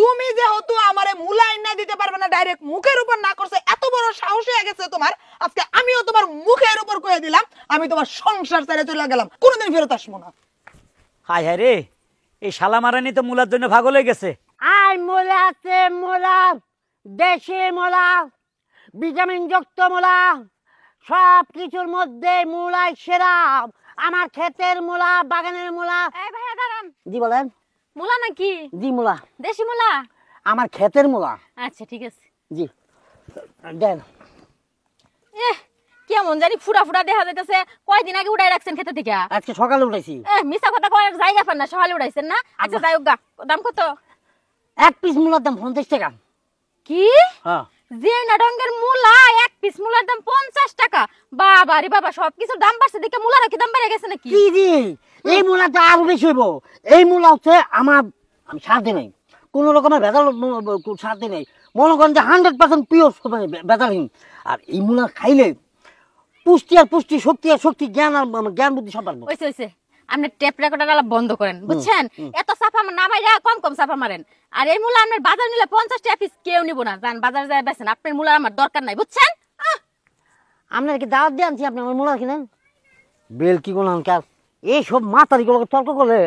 তুমি যেহেতু আমারে মুলাই না দিতে পারবে না ডাইরেক্ট মুখের উপর না করছে এত বড় সাহস হয়ে গেছে তোমার আজকে আমিও তোমার মুখের উপর কয়ে দিলাম আমি তোমার সংসার ছেড়ে চলে গেলাম কোনোদিন ফেরত আসবো না হাই হায় রে এই শালা মারানি তো মুলার জন্য ভাগ হয়ে গেছে মোলা আছে মোলা দেশে মোলা ভিটামিন যুক্ত মোলা সব কিছুর মধ্যে মুলাই সেরা আমার ক্ষেতের মোলা বাগানের মোলা এই জি বলেন মুলা নাকি জি মুলা দেশি মুলা আমার ক্ষেতের মুলা আচ্ছা ঠিক আছে জি দেন এহ কেমন জানি ফুড়া ফুড়া দেখা যাইতেছে কয়দিন আগে উড়াই রাখছেন খেতে থেকে আজকে সকালে উড়াইছি এ মিছা কথা কয়ার জায়গা পান না সকালে উড়াইছেন না আচ্ছা, আচ্ছা যাই দাম কত এক পিস মুলার দাম পঞ্চাশ টাকা কি হ্যাঁ জেনা নাই মনে করেন যে হান্ড্রেড পার্সেন্ট আর এই মূলা খাইলে পুষ্টি আর পুষ্টি শক্তি আর শক্তি জ্ঞান আর জ্ঞান বুদ্ধি সবার আপনি টেপ রেকর্ডার বন্ধ করেন বুঝছেন এত সাফা না ভাইরা কম কম সাফা মারেন আর এই মূলা আমার বাজার নিলে পঞ্চাশ টাকা পিস কেউ নিব না যান বাজারে যায় বেছেন আপনার মূলা আমার দরকার নাই বুঝছেন আপনার কি দাওয়াত দিয়ে আনছি আপনি আমার মূলা কিনেন বেল কি করলাম কাল এইসব মাতারিগুলোকে তর্ক করলে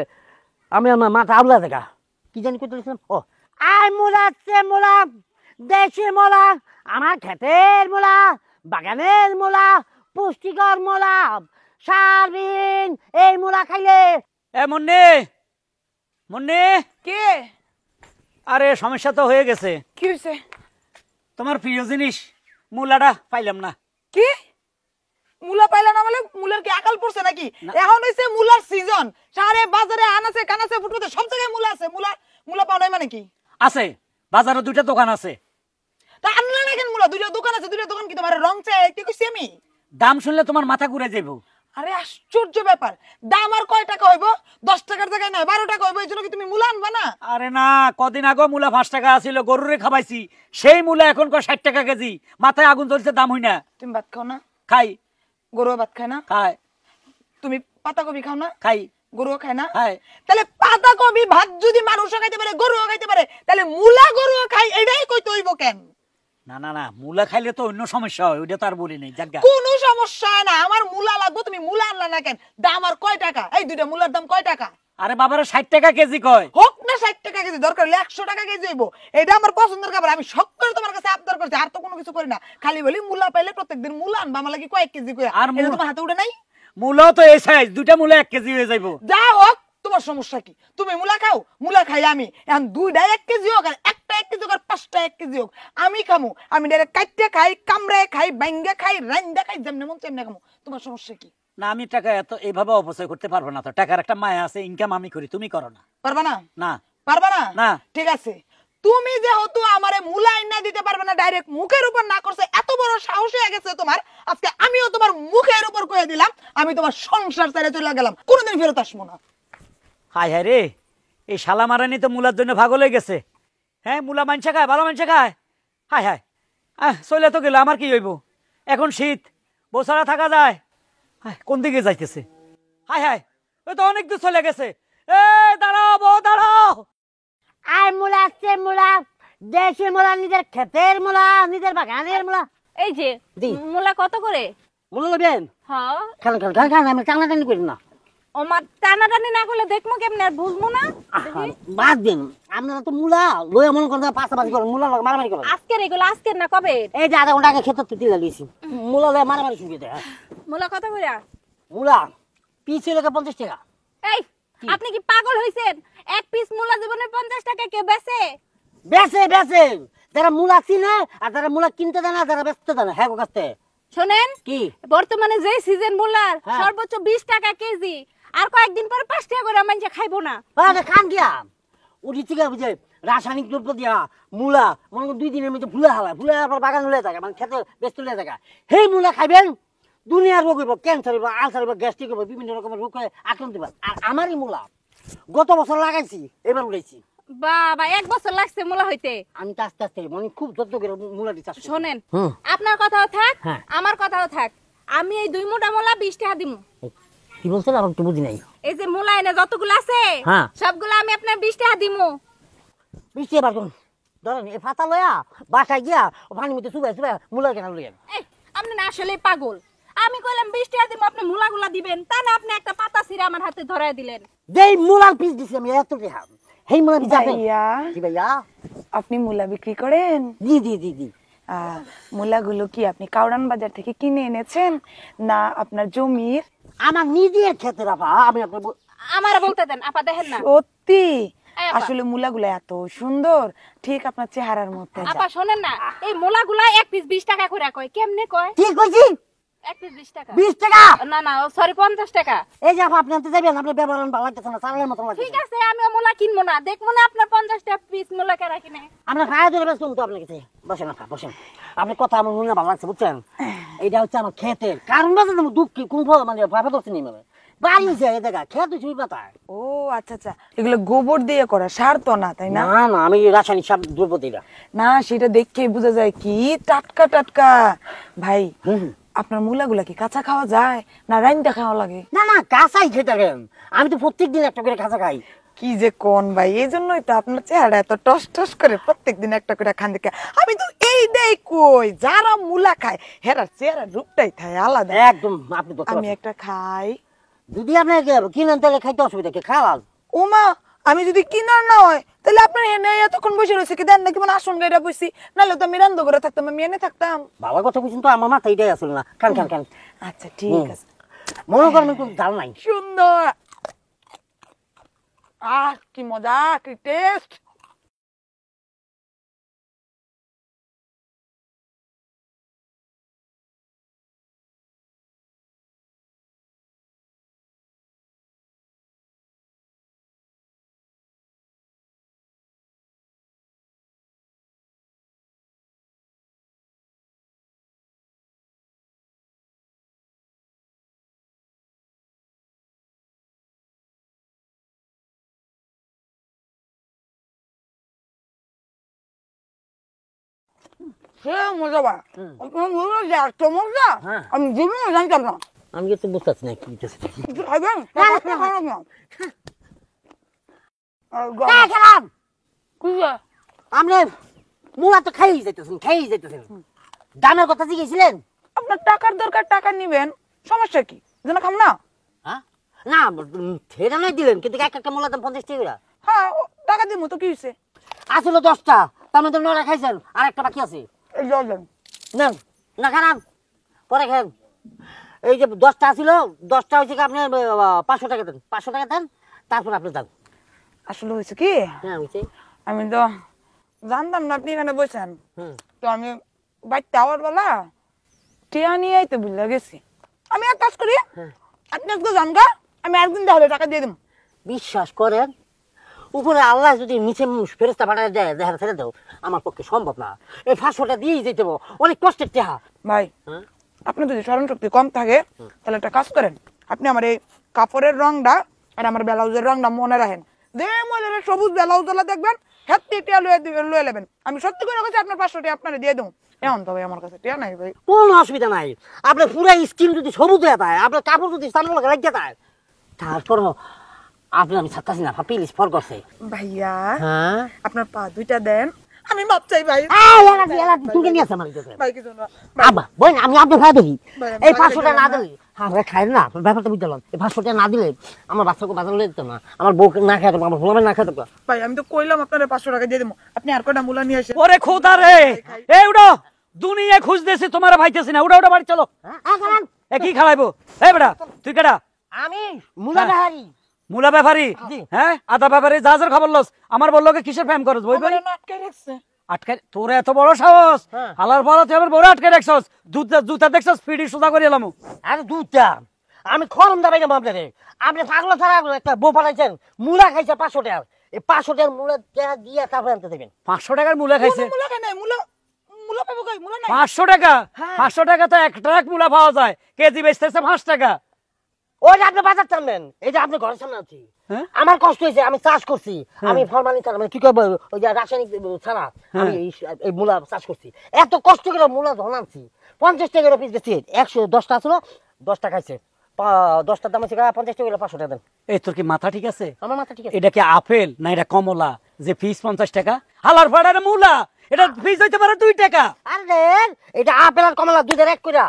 আমি আমার মাথা আবলা দেখা কি জানি করতে ও আই মূলা সে মূলা দেশি মূলা আমার ক্ষেতের মূলা বাগানের মূলা পুষ্টিকর মূলা সারবিন এই মূলা খাইলে এমন নেই মুন্নি কে আরে সমস্যা তো হয়ে গেছে কি হয়েছে তোমার প্রিয় জিনিস মুলাটা পাইলাম না কি মুলা পাইলা না মানে মুলার কি আকাল পড়ছে নাকি এখন হইছে মুলার সিজন সারে বাজারে আনাছে কানাছে ফুটপাতে সব জায়গায় মুলা আছে মুলা মুলা পাওয়া নাই মানে কি আছে বাজারে দুইটা দোকান আছে তা আনলা না কেন মুলা দুইটা দোকান আছে দুইটা দোকান কি তোমার রং চাই কি কইছি আমি দাম শুনলে তোমার মাথা ঘুরে যাইবো আরে আশ্চর্য ব্যাপার দাম আর কয় টাকা হইব দশ টাকার জায়গায় না বারো টাকা হইব এই জন্য কি তুমি মূলা আনবা না আরে না কদিন আগে মূলা পাঁচ টাকা আছিল গরুরে খাবাইছি সেই মূলা এখন কয় ষাট টাকা কেজি মাথায় আগুন চলছে দাম হই না তুমি ভাত খাও না খাই গরু ভাত খায় না খাই তুমি পাতাকপি খাও না খাই গরু খায় না তাহলে পাতা কবি ভাত যদি মানুষও খাইতে পারে গরুও খাইতে পারে তাহলে মূলা গরুও খাই এটাই কইতে হইব কেন না না না মুলা খাইলে তো অন্য সমস্যা হয় তো আর বলি নাই জাগা কোনো সমস্যা না আমার মুলা লাগবে তুমি মুলা আনলা না কেন দাম আর কয় টাকা এই দুইটা মুলার দাম কয় টাকা আরে বাবার ষাট টাকা কেজি কয় হোক না ষাট টাকা কেজি দরকার হলে একশো টাকা কেজি হইব এটা আমার পছন্দের খাবার আমি করে তোমার কাছে আবদার করছি আর তো কোনো কিছু করি না খালি বলি মুলা পাইলে প্রত্যেকদিন মুলা আনবা আমার লাগে কয়েক কেজি করে আর মুলা তোমার হাতে উঠে নাই মুলা তো এই সাইজ দুইটা মুলা এক কেজি হয়ে যাইব যা হোক তোমার সমস্যা কি তুমি মুলা খাও মুলা খাই আমি এখন দুইটা এক কেজি হোক আর এক একটা এক কেজি হোক আর পাঁচটা এক কেজি হোক আমি আমি ডাইরেক্ট খাই খাই খাই খাই যেমনে মন তেমনে তোমার সমস্যা কি না আমি টাকা এত এইভাবে অপচয় করতে পারবো না তো টাকার একটা মায়া আছে ইনকাম আমি করি তুমি করো না পারবা না না পারবা না না ঠিক আছে তুমি যেহেতু আমারে না দিতে পারবে না ডাইরেক্ট মুখের উপর না করছে এত বড় সাহস হয়ে গেছে তোমার আজকে আমিও তোমার মুখের উপর কয়ে দিলাম আমি তোমার সংসার ছেড়ে চলে গেলাম কোনোদিন ফেরত আসবো না হায় হায় রে এই শালা মারানি তো মুলার জন্য ভাগ হয়ে গেছে হ্যাঁ মুলা মানসা খায় ভালো মানসা খায় হায় হায় আহ চলে তো গেল আমার কি হইব এখন শীত বসারা থাকা যায় হায় কোন দিকে যাইতেছে হায় হায় ওই তো অনেক দূর চলে গেছে এ দাঁড়াও বউ দাঁড়াও আর মুলা আসছে মুলা দেশি মুলা নিজের ক্ষেতের মুলা নিজের বাগানের মুলা এই যে জি। মুলা কত করে মুলা নেবেন হ্যাঁ খান খান খান খান আমি টানাটানি করি না টানা টানি না করলে দেখবো কেমনে আর বুঝবো না বাদ দিন আপনারা তো মুলা লয়ে মন করেন পাশাপাশি করেন মূলা লগে মারামারি করেন আজকে এগুলো আজকে না কবে এই যে আধা ঘন্টা আগে খেতে তুই দিলা লইছি মুলা লয়ে মারামারি শুরু দে হ্যাঁ। মুলা কত কইরা মুলা পিছে লাগে 50 টাকা এই আপনি কি পাগল হইছেন এক পিস মুলা জীবনে পঞ্চাশ টাকা কে বেচে বেচে বেচে যারা মূলা চিনে আর যারা মূলা কিনতে জানা যারা বেচতে জানা হ্যাঁ কাছে শোনেন কি বর্তমানে যে সিজন মূলার হ্যাঁ। সর্বোচ্চ বিশ টাকা কেজি আর কয়েকদিন পরে পাঁচ টাকা করে মানুষ খাইবো না হ্যাঁ, খান গিয়া উঠি থেকে বুঝে রাসায়নিক দ্রব্য দিয়া মূলা মনে দুই দিনের মধ্যে ফুলে হালায় ফুলে আপনার বাগান হলে থাকে মানে খেতে ব্যস্ত হলে থাকে সেই মূলা খাইবেন দুনিয়ার রোগ হইব ক্যান্সার হইব আলসার হইব গ্যাস্ট্রিক হইব বিভিন্ন রকমের রোগ আক্রান্ত হইব আর আমারই মূলা গত বছর লাগাইছি এবার উড়াইছি বাবা এক বছর লাগছে মূলা হইতে আমি তো আস্তে আস্তে মানে খুব যত্ন করে মূলা শোনেন আপনার কথাও থাক হ্যাঁ। আমার কথাও থাক আমি এই দুই মোটা মূলা বিশ টাকা দিমু কি বলছেন আমার তো বুঝি নাই এই যে মোলায়নে যতগুলো আছে হ্যাঁ সবগুলো আমি আপনার বিশ টাকা দিমু বিশ টাকা পারবেন ধরেন এই ফাতা লয়া বাসায় গিয়া পানির মিতে চুবাই চুবাই মুলা কেন লইয়া এই আপনি না আসলে পাগল আমি কইলাম বিশ টাকা দিমু আপনি মুলাগুলা দিবেন তা না আপনি একটা পাতা সিরা আমার হাতে ধরায় দিলেন যেই মুলার পিস দিছি আমি এত টাকা হেই মুলা যাবে জি ভাইয়া আপনি মুলা বিক্রি করেন জি জি জি জি মুলাগুলো কি আপনি কাউরান বাজার থেকে কিনে এনেছেন না আপনার জমির আমার নিজের ক্ষেত্রে আপা আমি আমার বলতে দেন আপা দেখেন না সত্যি আসলে মুলাগুলা এত সুন্দর ঠিক আপনার চেহারার মধ্যে আপা শোনেন না এই মুলাগুলা এক পিস বিশ টাকা করে কয় কেমনে কয় কি কইছি এক পিস বিশ টাকা বিশ টাকা না না সরি পঞ্চাশ টাকা এই যে আপনি আপনার ঠিক আছে আমি মুলা কিনবো না দেখবো না আপনার পঞ্চাশ টাকা পিস মুলা বসেন কথা আমার ভালো লাগছে বুঝছেন এটা হচ্ছে আমার খেতের কারণ বাজার তোমার দুঃখ কুম্ভ মানে বাবা ধরছে নেই মানে বাড়ি যায় দেখা খেত তুমি পাতা ও আচ্ছা আচ্ছা এগুলো গোবর দিয়ে করা সার তো না তাই না না না আমি রাসায়নিক সার দ্রব্য দিই না সেটা দেখে বোঝা যায় কি টাটকা টাটকা ভাই আপনার মূলাগুলা কি কাঁচা খাওয়া যায় না রাইনটা খাওয়া লাগে না না কাঁচাই খেতে গেম আমি তো প্রত্যেক দিন একটা করে কাঁচা খাই কি যে কোন ভাই এই জন্যই তো আপনার চেহারা এত টস টস করে প্রত্যেক দিন একটা করে খান দেখে আমি তো যারা মুলা খায় হেরার চেহারা রূপটাই থাকে আলাদা একদম আমি একটা খাই যদি আপনার খাইতে অসুবিধা কি খাওয়াল ওমা আমি যদি কিনার না তাহলে আপনার এনে এতক্ষণ বসে রয়েছে কি দেন নাকি মানে আসন গাইডা বসি নাহলে তো আমি রান্দ করে থাকতাম আমি এনে থাকতাম বাবার কথা বুঝুন তো আমার মাথা এটাই আসলে না খান খান খান আচ্ছা ঠিক আছে মনে করেন কিন্তু ডাল নাই সুন্দর আহ কি মজা কি টেস্ট আমি হ্যাঁ। তো বুঝতে না কি হ্যাঁ, হ্যাঁ, আপনার টাকার দরকার টাকা নিবেন সমস্যা কি যেন খাম না না দিলেন কিন্তু একটা পঞ্চাশ টাকা দিব তো কি হয়েছে আসলে দশটা তার মধ্যে খাইছেন আর একটা বাকি আছে এই জল দেন নেন না খারাপ পরে খেয়ে এই যে দশটা ছিল দশটা হয়েছে কি আপনি পাঁচশো টাকা দেন পাঁচশো টাকা দেন তারপর আপনি যান আসলে হয়েছে কি হ্যাঁ হয়েছে আমি তো জানতাম না আপনি এখানে বসেন তো আমি বাড়িতে আওয়ার বেলা টিয়া নিয়েই তো ভুলে গেছি আমি এক কাজ করি হ্যাঁ। আপনি আজকে জানগা আমি একদিন তাহলে টাকা দিয়ে দেব বিশ্বাস করেন উপরে আল্লাহ যদি নিচে ফেরস্তা পাঠায় দেয় দেখা ছেড়ে দাও আমার পক্ষে সম্ভব না এই ফাঁসটা দিয়েই যেতে হবে অনেক কষ্টের চেহা ভাই হ্যাঁ? আপনার যদি স্মরণ শক্তি কম থাকে তাহলে একটা কাজ করেন আপনি আমার এই কাপড়ের রংটা আর আমার ব্লাউজের রংটা মনে রাখেন সবুজ ব্লাউজ দেখবেন আপনার পুরো স্কিন যদি সবুজ হয়ে আপনার কাপড় যদি সানবলকে লাগিয়ে তারপর আপনার আমি না করছে ভাইয়া হ্যাঁ আপনার পা দুইটা দেন আমি মাপ চাই ভাই নিয়ে আবা বই আমি হ্যাঁ, আপনার ভাই দেখি এই পাঁচশোটা না দিলে খাই না ব্যাপারটা বুঝতে পারলাম এই পাঁচশোটা না দিলে আমার বাচ্চাকে বাজার নিয়ে দিত না আমার না খেতে আমার না খেতে ভাই আমি তো কইলাম আপনার পাঁচশো টাকা দিয়ে দেবো আপনি আর কটা মুলা নিয়ে আসেন ওরে খোদা রে এই উড়ো দুনিয়া খুঁজতেছি তোমার ভাইতেছি না উড়া উড়া বাড়ি চলো হ্যাঁ, এ কি খাওয়াইবো এ বেটা তুই কেডা আমি মুলা হ্যাঁ। বাহারি মুলা ব্যাপারি হ্যাঁ আদা ব্যাপারি যার খবর লস আমার বললো কিসের ফ্যাম করছ বই বই আটকে তোর এত বড় সাহস আলার হ্যাঁ। পর তুই আমার বড় আটকে রাখছস দেখছস ফিডি করে এলাম আমি খরম দাবাই না আপনারে আপনি পাগল একটা বউ পালাইছেন মুলা খাইছে পাঁচশো টাকা এই পাঁচশো টাকার মুলা দিয়ে তারপরে আনতে দেবেন পাঁচশো টাকার মুলা খাইছে মুলা খাই নাই মুলা পাঁচশো টাকা হ্যাঁ। পাঁচশো টাকা তো এক ট্রাক মুলা পাওয়া যায় কেজি বেচতেছে পাঁচ টাকা ওই যে আপনি বাজার টানবেন এই যে আপনি ঘরের সামনে আছি হ্যাঁ? আমার কষ্ট হয়েছে আমি চাষ করছি হ্যাঁ। আমি ফরমালিন কি করবো ওই যে রাসায়নিক ছাড়া হ্যাঁ। আমি এই মূলা চাষ করছি এত কষ্ট করে মূলা পঞ্চাশ টাকা করে পিস বেশি একশো দশটা আসলো দশ টাকা দাম আছে পঞ্চাশ টাকা করে পাঁচশো টাকা দেন এই তোর কি মাথা ঠিক আছে আমার মাথা ঠিক আছে এটা কি আপেল না এটা কমলা যে পিস পঞ্চাশ টাকা হালার ভাড়ার মূলা এটা পিস হইতে পারে দুই টাকা আরে এটা আপেল আর কমলা দুধের এক কইরা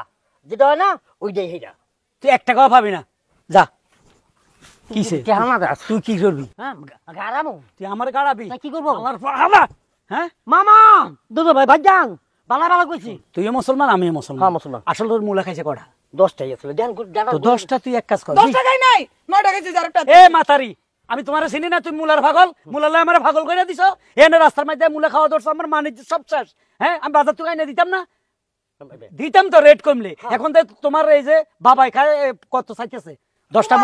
যেটা হয় না ওইটাই তুই এক টাকাও পাবি না যা আমি তোমার চিনি না তুমি মুলার ভাগল মুলালে আমার ভাগল কইনা দিছ এনে রাস্তার মাঝে মূলা খাওয়া দর্শ আমার মানে সব শেষ হ্যাঁ আমি বাজার তো কাইনে দিতাম না হ্যাঁ, দিতাম তো রেট কমলে হ্যাঁ। এখন তো তোমার এই যে বাবাই খায় কত সাইতেছে দশটা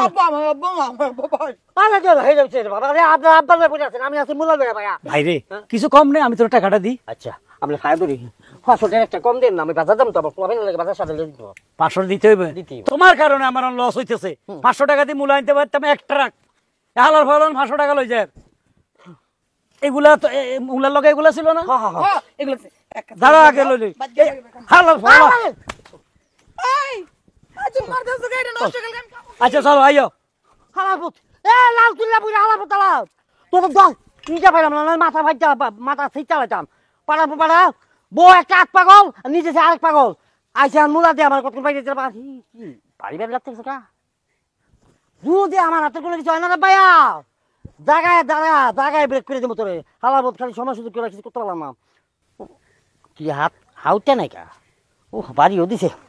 আমি আছি মুলা ভাইয়া ভাই রে হ্যাঁ? কিছু কম নেই আমি তোর টাকাটা দি আচ্ছা আপনি বাজার দাম তো বাজার দিতে হইবে তোমার কারণে আমার লস হইতেছে পাঁচশো টাকা দিয়ে মুলা আনতে পারতাম এক ট্রাক হালার ফালান পাঁচশো টাকা লই যায় এগুলা তো মুলার লগে এগুলা ছিল না হ্যাঁ, হ্যাঁ, দাঁড়া আগে লই হালার ফালান আচ্ছা, আচ্ছা চলো আইও হালাপুত এ লাল তুল্লা বুঝে হালাপুত হালাপ তোর দল নিজে পাইলাম না মাথা ভাইটা মাথা সেই চালাতাম পাড়া পাড়া বউ একটা আট পাগল নিজে সে আরেক পাগল আইসে আর মুলা দিয়ে আমার কত বাইরে বাড়ি বাড়ি লাগতেছে কা দুধে আমার হাতে কোনো কিছু হয় না ভাইয়া দাগায় দাঁড়া দাগায় ব্রেক করে দেবো তোরে হালাবত খালি সময় সুযোগ করে কিছু করতে পারলাম না কি হাত হাউটে নাই কা ও বাড়িও দিছে